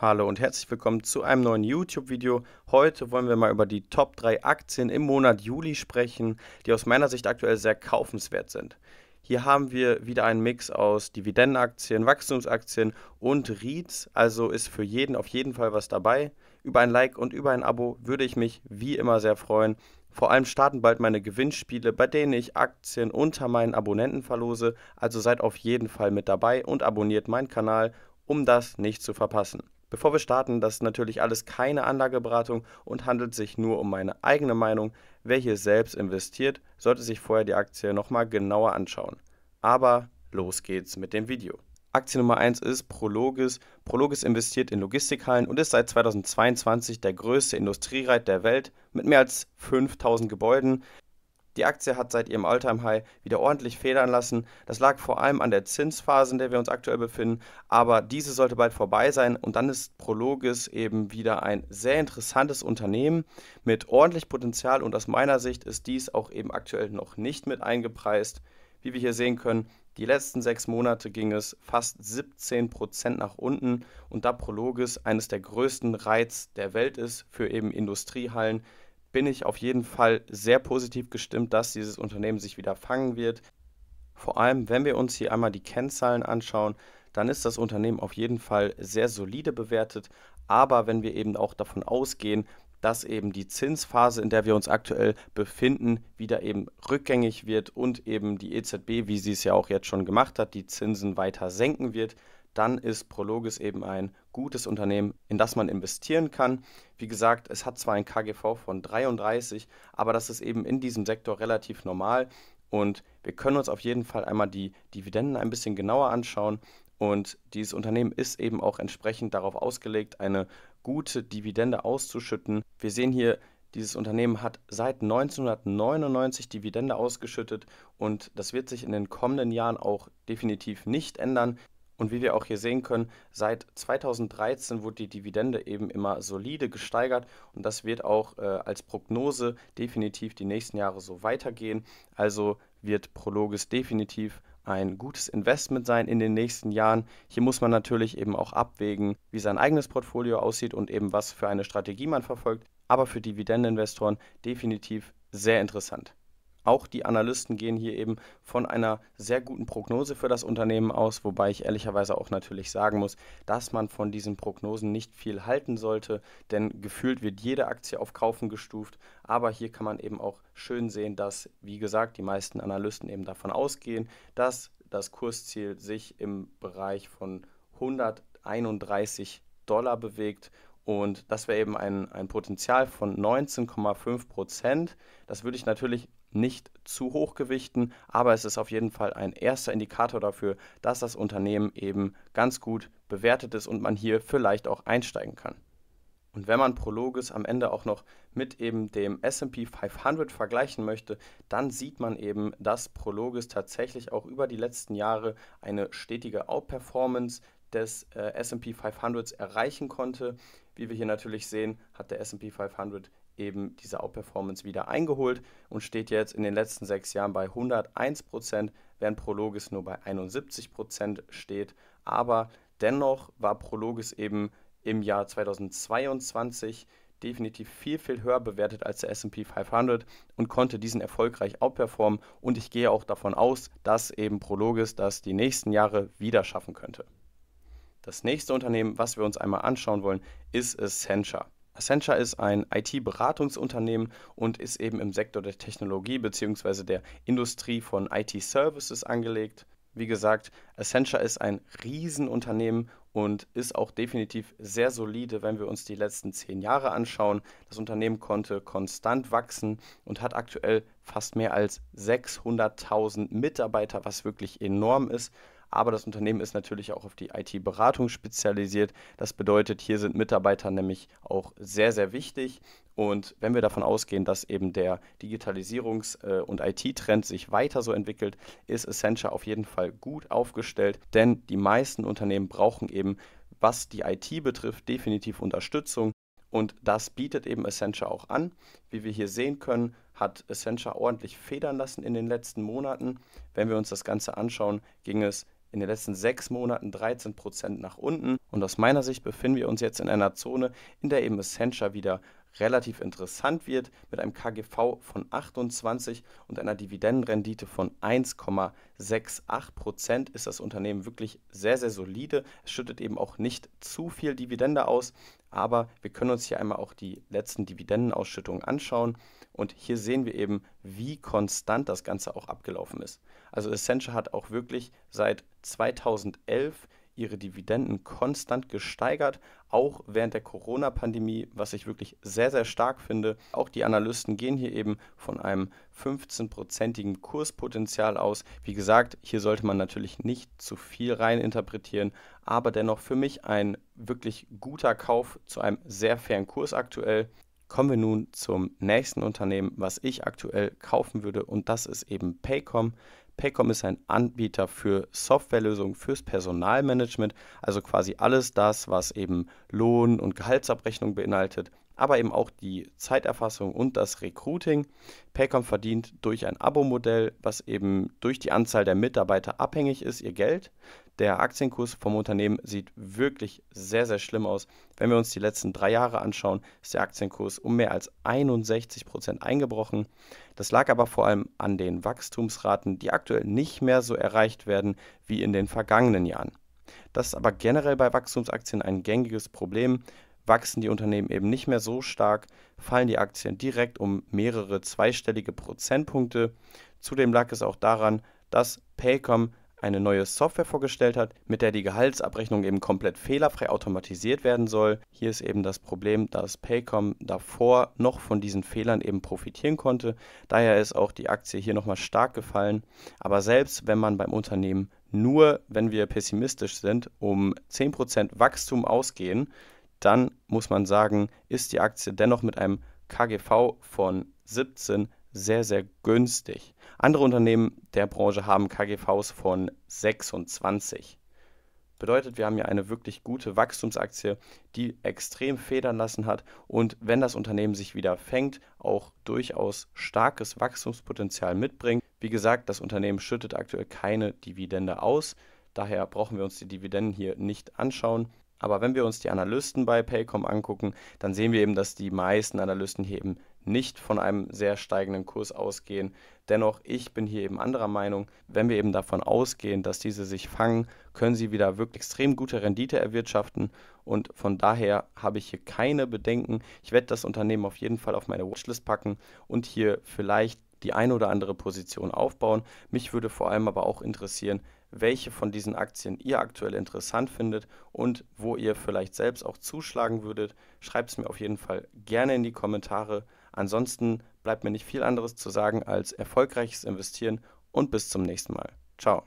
Hallo und herzlich willkommen zu einem neuen YouTube-Video. Heute wollen wir mal über die Top 3 Aktien im Monat Juli sprechen, die aus meiner Sicht aktuell sehr kaufenswert sind. Hier haben wir wieder einen Mix aus Dividendenaktien, Wachstumsaktien und REITs, also ist für jeden auf jeden Fall was dabei. Über ein Like und über ein Abo würde ich mich wie immer sehr freuen. Vor allem starten bald meine Gewinnspiele, bei denen ich Aktien unter meinen Abonnenten verlose, also seid auf jeden Fall mit dabei und abonniert meinen Kanal, um das nicht zu verpassen. Bevor wir starten, das ist natürlich alles keine Anlageberatung und handelt sich nur um meine eigene Meinung. Wer hier selbst investiert, sollte sich vorher die Aktie nochmal genauer anschauen. Aber los geht's mit dem Video. Aktie Nummer 1 ist Prologis. Prologis investiert in Logistikhallen und ist seit 2022 der größte Industriereit der Welt mit mehr als 5000 Gebäuden. Die Aktie hat seit ihrem Alltime-High wieder ordentlich federn lassen. Das lag vor allem an der Zinsphase, in der wir uns aktuell befinden, aber diese sollte bald vorbei sein und dann ist Prologis eben wieder ein sehr interessantes Unternehmen mit ordentlich Potenzial und aus meiner Sicht ist dies auch eben aktuell noch nicht mit eingepreist. Wie wir hier sehen können, die letzten sechs Monate ging es fast 17 nach unten und da Prologis eines der größten Reiz der Welt ist für eben Industriehallen, bin ich auf jeden Fall sehr positiv gestimmt, dass dieses Unternehmen sich wieder fangen wird. Vor allem, wenn wir uns hier einmal die Kennzahlen anschauen, dann ist das Unternehmen auf jeden Fall sehr solide bewertet. Aber wenn wir eben auch davon ausgehen, dass eben die Zinsphase, in der wir uns aktuell befinden, wieder eben rückgängig wird und eben die EZB, wie sie es ja auch jetzt schon gemacht hat, die Zinsen weiter senken wird, dann ist Prologis eben ein gutes Unternehmen, in das man investieren kann. Wie gesagt, es hat zwar ein KGV von 33, aber das ist eben in diesem Sektor relativ normal und wir können uns auf jeden Fall einmal die Dividenden ein bisschen genauer anschauen. Und dieses Unternehmen ist eben auch entsprechend darauf ausgelegt, eine gute Dividende auszuschütten. Wir sehen hier dieses Unternehmen hat seit 1999 Dividende ausgeschüttet und das wird sich in den kommenden Jahren auch definitiv nicht ändern. Und wie wir auch hier sehen können, seit 2013 wurde die Dividende eben immer solide gesteigert und das wird auch äh, als Prognose definitiv die nächsten Jahre so weitergehen. Also wird Prologis definitiv ein gutes Investment sein in den nächsten Jahren. Hier muss man natürlich eben auch abwägen, wie sein eigenes Portfolio aussieht und eben was für eine Strategie man verfolgt. Aber für Dividendeninvestoren definitiv sehr interessant. Auch die Analysten gehen hier eben von einer sehr guten Prognose für das Unternehmen aus, wobei ich ehrlicherweise auch natürlich sagen muss, dass man von diesen Prognosen nicht viel halten sollte, denn gefühlt wird jede Aktie auf Kaufen gestuft. Aber hier kann man eben auch schön sehen, dass, wie gesagt, die meisten Analysten eben davon ausgehen, dass das Kursziel sich im Bereich von 131 Dollar bewegt und das wäre eben ein, ein Potenzial von 19,5 Prozent. Das würde ich natürlich nicht zu hoch gewichten, aber es ist auf jeden Fall ein erster Indikator dafür, dass das Unternehmen eben ganz gut bewertet ist und man hier vielleicht auch einsteigen kann. Und wenn man Prologis am Ende auch noch mit eben dem SP 500 vergleichen möchte, dann sieht man eben, dass Prologis tatsächlich auch über die letzten Jahre eine stetige Outperformance des äh, SP 500 erreichen konnte. Wie wir hier natürlich sehen, hat der SP 500 eben diese Outperformance wieder eingeholt und steht jetzt in den letzten sechs Jahren bei 101 während Prologis nur bei 71 steht. Aber dennoch war Prologis eben im Jahr 2022 definitiv viel, viel höher bewertet als der SP 500 und konnte diesen erfolgreich outperformen. Und ich gehe auch davon aus, dass eben Prologis das die nächsten Jahre wieder schaffen könnte. Das nächste Unternehmen, was wir uns einmal anschauen wollen, ist Essentia. Accenture ist ein IT-Beratungsunternehmen und ist eben im Sektor der Technologie bzw. der Industrie von IT-Services angelegt. Wie gesagt, Accenture ist ein Riesenunternehmen und ist auch definitiv sehr solide, wenn wir uns die letzten zehn Jahre anschauen. Das Unternehmen konnte konstant wachsen und hat aktuell fast mehr als 600.000 Mitarbeiter, was wirklich enorm ist aber das Unternehmen ist natürlich auch auf die IT-Beratung spezialisiert. Das bedeutet, hier sind Mitarbeiter nämlich auch sehr, sehr wichtig. Und wenn wir davon ausgehen, dass eben der Digitalisierungs- äh, und IT-Trend sich weiter so entwickelt, ist Essentia auf jeden Fall gut aufgestellt, denn die meisten Unternehmen brauchen eben, was die IT betrifft, definitiv Unterstützung. Und das bietet eben Essentia auch an. Wie wir hier sehen können, hat Essentia ordentlich federn lassen in den letzten Monaten. Wenn wir uns das Ganze anschauen, ging es in den letzten sechs Monaten 13 nach unten. Und aus meiner Sicht befinden wir uns jetzt in einer Zone, in der eben Essentia wieder relativ interessant wird mit einem KGV von 28 und einer Dividendenrendite von 1,68 Prozent ist das Unternehmen wirklich sehr, sehr solide. Es schüttet eben auch nicht zu viel Dividende aus, aber wir können uns hier einmal auch die letzten Dividendenausschüttungen anschauen und hier sehen wir eben, wie konstant das Ganze auch abgelaufen ist. Also Essentia hat auch wirklich seit 2011 ihre Dividenden konstant gesteigert, auch während der Corona-Pandemie, was ich wirklich sehr, sehr stark finde. Auch die Analysten gehen hier eben von einem 15-prozentigen Kurspotenzial aus. Wie gesagt, hier sollte man natürlich nicht zu viel rein interpretieren, aber dennoch für mich ein wirklich guter Kauf zu einem sehr fairen Kurs aktuell. Kommen wir nun zum nächsten Unternehmen, was ich aktuell kaufen würde, und das ist eben Paycom. Paycom ist ein Anbieter für Softwarelösungen fürs Personalmanagement, also quasi alles das, was eben Lohn- und Gehaltsabrechnung beinhaltet, aber eben auch die Zeiterfassung und das Recruiting. Paycom verdient durch ein Abo-Modell, was eben durch die Anzahl der Mitarbeiter abhängig ist, ihr Geld. Der Aktienkurs vom Unternehmen sieht wirklich sehr, sehr schlimm aus. Wenn wir uns die letzten drei Jahre anschauen, ist der Aktienkurs um mehr als 61 Prozent eingebrochen. Das lag aber vor allem an den Wachstumsraten, die aktuell nicht mehr so erreicht werden wie in den vergangenen Jahren. Das ist aber generell bei Wachstumsaktien ein gängiges Problem wachsen die Unternehmen eben nicht mehr so stark, fallen die Aktien direkt um mehrere zweistellige Prozentpunkte. Zudem lag es auch daran, dass Paycom eine neue Software vorgestellt hat, mit der die Gehaltsabrechnung eben komplett fehlerfrei automatisiert werden soll. Hier ist eben das Problem, dass Paycom davor noch von diesen Fehlern eben profitieren konnte. Daher ist auch die Aktie hier nochmal stark gefallen. Aber selbst wenn man beim Unternehmen nur, wenn wir pessimistisch sind, um 10% Wachstum ausgehen, dann muss man sagen, ist die Aktie dennoch mit einem KGV von 17 sehr, sehr günstig. Andere Unternehmen der Branche haben KGVs von 26. Bedeutet, wir haben hier eine wirklich gute Wachstumsaktie, die extrem federn lassen hat und wenn das Unternehmen sich wieder fängt, auch durchaus starkes Wachstumspotenzial mitbringt. Wie gesagt, das Unternehmen schüttet aktuell keine Dividende aus, daher brauchen wir uns die Dividenden hier nicht anschauen. Aber wenn wir uns die Analysten bei Paycom angucken, dann sehen wir eben, dass die meisten Analysten hier eben nicht von einem sehr steigenden Kurs ausgehen. Dennoch, ich bin hier eben anderer Meinung. Wenn wir eben davon ausgehen, dass diese sich fangen, können sie wieder wirklich extrem gute Rendite erwirtschaften. Und von daher habe ich hier keine Bedenken. Ich werde das Unternehmen auf jeden Fall auf meine Watchlist packen und hier vielleicht die eine oder andere Position aufbauen. Mich würde vor allem aber auch interessieren, welche von diesen Aktien ihr aktuell interessant findet und wo ihr vielleicht selbst auch zuschlagen würdet. Schreibt es mir auf jeden Fall gerne in die Kommentare. Ansonsten bleibt mir nicht viel anderes zu sagen als erfolgreiches Investieren und bis zum nächsten Mal. Ciao.